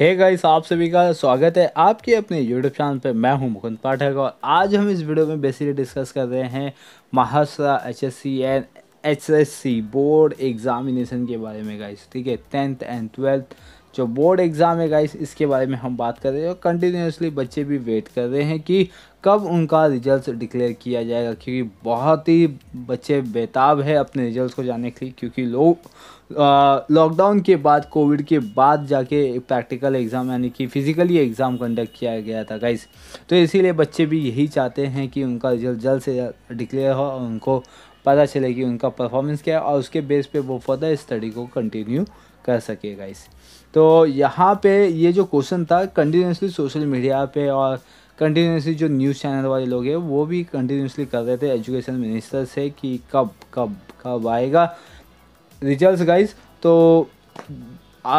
हे hey guys आप सभी का स्वागत है आपके अपने यूट्यूब चैनल पर मैं हूं मुकुंद पाठक और आज हम इस वीडियो में बेसिकली डिस्कस कर रहे हैं Maharashtra H S C and H S C board examination के बारे में गाइस ठीक है टेंथ एंड ट्वेल्थ जो बोर्ड एग्ज़ाम है गाइस इसके बारे में हम बात कर रहे हैं और कंटिन्यूसली बच्चे भी वेट कर रहे हैं कि कब उनका रिजल्ट डिक्लेयर किया जाएगा क्योंकि बहुत ही बच्चे बेताब है अपने रिजल्ट को जाने के लिए क्योंकि लोग लॉकडाउन के बाद कोविड के बाद जाके प्रैक्टिकल एग्ज़ाम यानी कि फ़िज़िकली एग्ज़ाम कंडक्ट किया गया था गाइस तो इसीलिए बच्चे भी यही चाहते हैं कि उनका रिजल्ट जल्द से जल्द डिक्लेयर हो और उनको पता चले कि उनका परफॉर्मेंस क्या है और उसके बेस पे वो फर्दर स्टडी को कंटिन्यू कर सके गाइस तो यहाँ पे ये जो क्वेश्चन था कंटिन्यूसली सोशल मीडिया पे और कंटिन्यूसली जो न्यूज़ चैनल वाले लोग हैं वो भी कंटिन्यूसली कर रहे थे एजुकेशन मिनिस्टर से कि कब कब कब आएगा रिजल्ट गाइस तो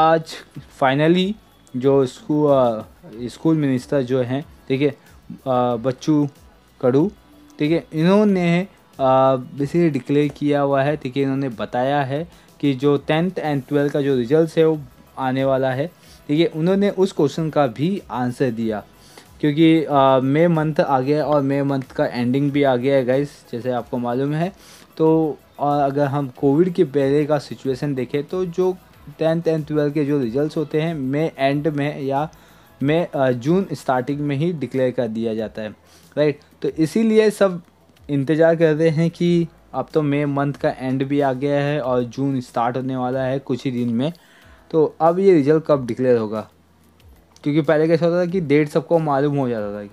आज फाइनली जो स्कूल स्कूल मिनिस्टर जो हैं ठीक है बच्चू कड़ू ठीक है इन्होंने इसे डिक्लेयर किया हुआ है ठीक है इन्होंने बताया है कि जो टेंथ एंड ट्वेल्थ का जो रिजल्ट है वो आने वाला है ठीक है उन्होंने उस क्वेश्चन का भी आंसर दिया क्योंकि मई मंथ आ गया और मई मंथ का एंडिंग भी आ गया है गाइस जैसे आपको मालूम है तो और अगर हम कोविड के पहले का सिचुएशन देखें तो जो टेंथ एंड ट्वेल्थ के जो रिजल्ट्स होते हैं मई एंड में या मई जून स्टार्टिंग में ही डिक्लेयर कर दिया जाता है राइट तो इसीलिए सब इंतज़ार कर रहे हैं कि अब तो मई मंथ का एंड भी आ गया है और जून स्टार्ट होने वाला है कुछ ही दिन में तो अब ये रिज़ल्ट कब डिक्लेयर होगा क्योंकि पहले कैसा होता था कि डेट सबको मालूम हो जाता था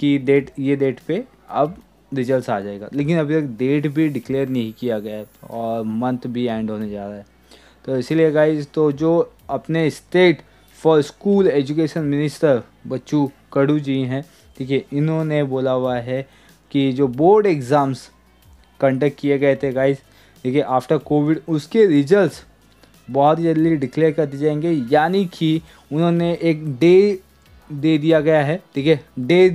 कि डेट ये डेट पे अब रिजल्ट आ जाएगा लेकिन अभी तक डेट भी डिक्लेयर नहीं किया गया है और मंथ भी एंड होने जा रहा है तो इसीलिए गाइज तो जो अपने state for school education minister Bachchu Kadu ji हैं ठीक है इन्होंने बोला हुआ है कि जो बोर्ड एग्ज़ाम्स कंडक्ट किए गए थे गाइस देखिए आफ्टर कोविड उसके रिजल्ट्स बहुत जल्दी डिक्लेयर कर दिए जाएंगे यानी कि उन्होंने एक डे दे दिया गया है ठीक है डे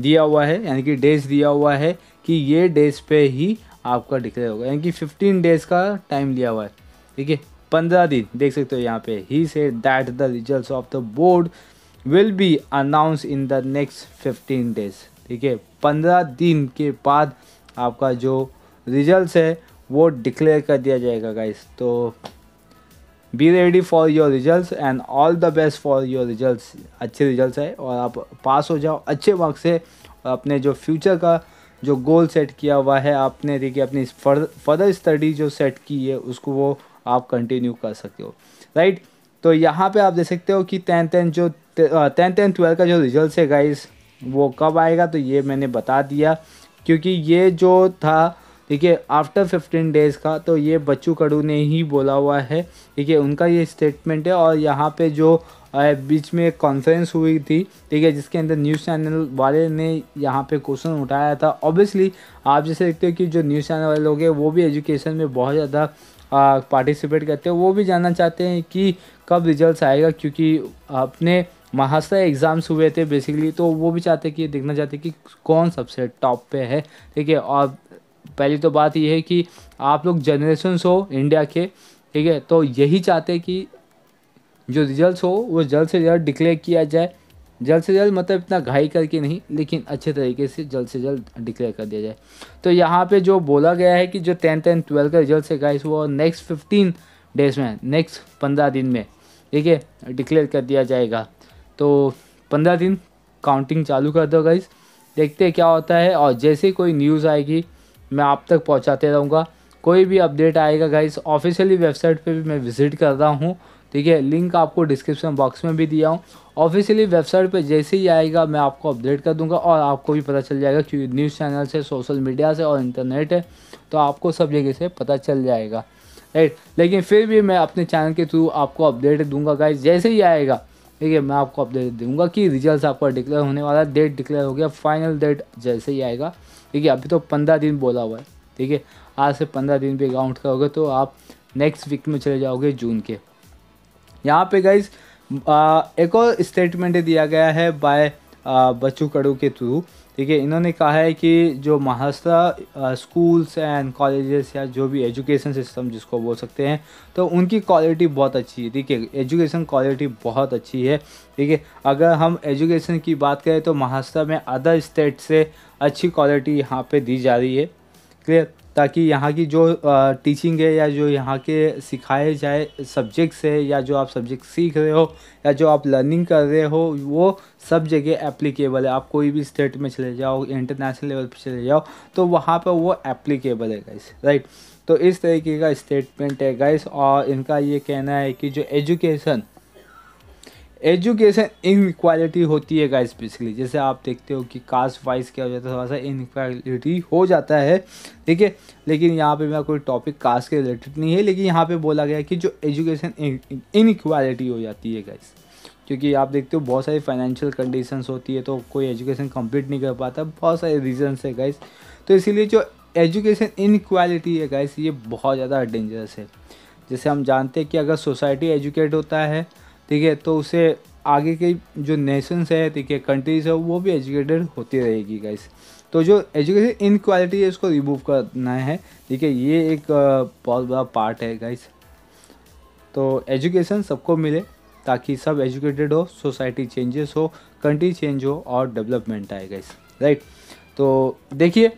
दिया हुआ है यानी कि डेज दिया हुआ है कि ये डेज पे ही आपका डिक्लेयर होगा यानी कि फिफ्टीन डेज का टाइम लिया हुआ है ठीक है पंद्रह दिन देख सकते हो यहाँ पे ही से that the result of the board will be announce in the next fifteen days ठीक है पंद्रह दिन के बाद आपका जो रिजल्ट है वो डिक्लेयर कर दिया जाएगा गाइस तो be ready for your result and all the best for your result अच्छे रिजल्ट है और आप पास हो जाओ अच्छे मार्क्स से और अपने जो फ्यूचर का जो गोल सेट किया हुआ है आपने देखिए अपनी फर्दर स्टडी जो सेट की है उसको वो आप कंटिन्यू कर सकते हो राइट तो यहाँ पे आप देख सकते हो कि टेंथ एंड जो टेंथ एंड ट्वेल्थ का जो रिजल्ट है गाइस वो कब आएगा तो ये मैंने बता दिया क्योंकि ये जो था ठीक है आफ्टर फिफ्टीन डेज़ का तो ये बच्चू कड़ू ने ही बोला हुआ है ठीक है उनका ये स्टेटमेंट है और यहाँ पे जो बीच में एक कॉन्फ्रेंस हुई थी ठीक है जिसके अंदर न्यूज़ चैनल वाले ने यहाँ पे क्वेश्चन उठाया था ऑब्वियसली आप जैसे देखते हो कि जो न्यूज़ चैनल वाले लोग हैं वो भी एजुकेशन में बहुत ज़्यादा पार्टिसिपेट करते हैं वो भी जानना चाहते हैं कि कब रिजल्ट आएगा क्योंकि अपने महाशय एग्ज़ाम्स हुए थे बेसिकली तो वो भी चाहते कि ये देखना चाहते कि कौन सबसे टॉप पे है ठीक है और पहली तो बात ये है कि आप लोग जनरेशन हो इंडिया के ठीक है तो यही चाहते कि जो रिजल्ट हो वो जल्द से जल्द डिक्लेयर किया जाए जल्द से जल्द मतलब इतना घाई करके नहीं लेकिन अच्छे तरीके से जल्द से जल्द डिक्लेयर कर दिया जाए तो यहाँ पे जो बोला गया है कि जो टेंथ एंड ट्वेल्थ का रिजल्ट है गाइस वो नेक्स्ट फिफ्टीन डेज में नेक्स्ट पंद्रह दिन में ठीक है डिक्लेयर कर दिया जाएगा तो पंद्रह दिन काउंटिंग चालू कर दो गाइज़ देखते हैं क्या होता है और जैसे कोई न्यूज़ आएगी मैं आप तक पहुंचाते रहूँगा कोई भी अपडेट आएगा गाइज ऑफिशियली वेबसाइट पे भी मैं विज़िट कर रहा हूँ ठीक है लिंक आपको डिस्क्रिप्शन बॉक्स में भी दिया हूँ ऑफिशियली वेबसाइट पे जैसे ही आएगा मैं आपको अपडेट कर दूँगा और आपको भी पता चल जाएगा क्योंकि न्यूज़ चैनल से सोशल मीडिया से और इंटरनेट है तो आपको सब जगह से पता चल जाएगा राइट लेकिन फिर भी मैं अपने चैनल के थ्रू आपको अपडेट दूंगा गाइज जैसे ही आएगा ठीक है मैं आपको अपडेट दूंगा कि रिजल्ट आपका डिक्लेयर होने वाला है डेट डिक्लेयर हो गया फाइनल डेट जैसे ही आएगा ठीक है अभी तो पंद्रह दिन बोला हुआ है ठीक है आज से पंद्रह दिन भी अकाउंट करोगे तो आप नेक्स्ट वीक में चले जाओगे जून के यहाँ पे गाइज एक और स्टेटमेंट दिया गया है बाय बच्चू कड़ू के थ्रू ठीक है इन्होंने कहा है कि जो महाराष्ट्र स्कूल्स एंड कॉलेजेस या जो भी एजुकेशन सिस्टम जिसको बोल सकते हैं तो उनकी क्वालिटी बहुत अच्छी है ठीक है एजुकेशन क्वालिटी बहुत अच्छी है ठीक है अगर हम एजुकेशन की बात करें तो महाराष्ट्र में अदर स्टेट से अच्छी क्वालिटी यहाँ पे दी जा रही है क्लियर ताकि यहाँ की जो टीचिंग है या जो यहाँ के सिखाए जाए सब्जेक्ट्स है या जो आप सब्जेक्ट सीख रहे हो या जो आप लर्निंग कर रहे हो वो सब जगह एप्लीकेबल है आप कोई भी स्टेट में चले जाओ इंटरनेशनल लेवल पर चले जाओ तो वहाँ पर वो एप्लीकेबल है गाइस राइट तो इस तरीके का स्टेटमेंट है गाइस और इनका ये कहना है कि जो एजुकेशन एजुकेशन इनक्वालिटी होती है गाइस बेसिकली जैसे आप देखते हो कि कास्ट वाइज क्या हो जाता है थोड़ा सा इनक्वालिटी हो जाता है ठीक है लेकिन यहाँ पे मेरा कोई टॉपिक कास्ट के रिलेटेड नहीं है लेकिन यहाँ पे बोला गया कि जो एजुकेशन इनक्वालिटी हो जाती है गाइस क्योंकि आप देखते हो बहुत सारी फाइनेंशियल कंडीशन होती है तो कोई एजुकेशन कंप्लीट नहीं कर पाता बहुत सारे रीजनस है गाइस तो इसीलिए जो एजुकेशन इनक्वालिटी है गाइस ये बहुत ज़्यादा डेंजरस है जैसे हम जानते हैं कि अगर सोसाइटी एजुकेट होता है ठीक है तो उसे आगे के जो नेशंस है ठीक है कंट्रीज है वो भी एजुकेटेड होती रहेगी गाइस तो जो एजुकेशन इनक्वालिटी है उसको रिमूव करना है ठीक है ये एक बहुत बड़ा पार्ट है गाइस तो एजुकेशन सबको मिले ताकि सब एजुकेटेड हो सोसाइटी चेंजेस हो कंट्री चेंज हो और डेवलपमेंट आए गाइस राइट तो देखिए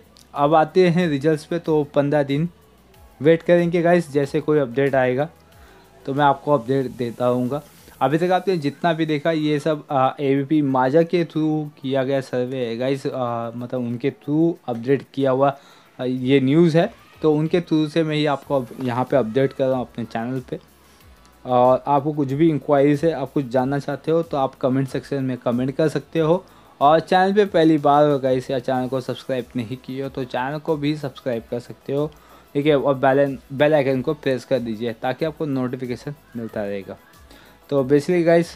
अब आते हैं रिजल्ट्स पे तो पंद्रह दिन वेट करेंगे गाइस जैसे कोई अपडेट आएगा तो मैं आपको अपडेट देता हूँगा अभी तक आपने जितना भी देखा ये सब ए वी पी माजा के थ्रू किया गया सर्वे है गाइस मतलब उनके थ्रू अपडेट किया हुआ ये न्यूज़ है तो उनके थ्रू से मैं ही आपको यहाँ पे अपडेट कर रहा हूँ अपने चैनल पे और आपको कुछ भी इंक्वायरी से आप कुछ जानना चाहते हो तो आप कमेंट सेक्शन में कमेंट कर सकते हो और चैनल पे पहली बार होगा इसे चैनल को सब्सक्राइब नहीं किया हो तो चैनल को भी सब्सक्राइब कर सकते हो ठीक है और बेल बेल आइकन को प्रेस कर दीजिए ताकि आपको नोटिफिकेशन मिलता रहेगा तो बेसिकली गाइस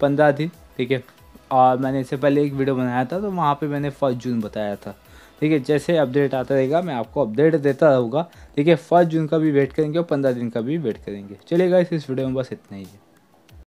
पंद्रह दिन ठीक है और मैंने इससे पहले एक वीडियो बनाया था तो वहाँ पे मैंने फर्स्ट जून बताया था ठीक है जैसे अपडेट आता रहेगा मैं आपको अपडेट देता रहूँगा ठीक है फर्स्ट जून का भी वेट करेंगे और पंद्रह दिन का भी वेट करेंगे चलिए गाइस इस वीडियो में बस इतना ही है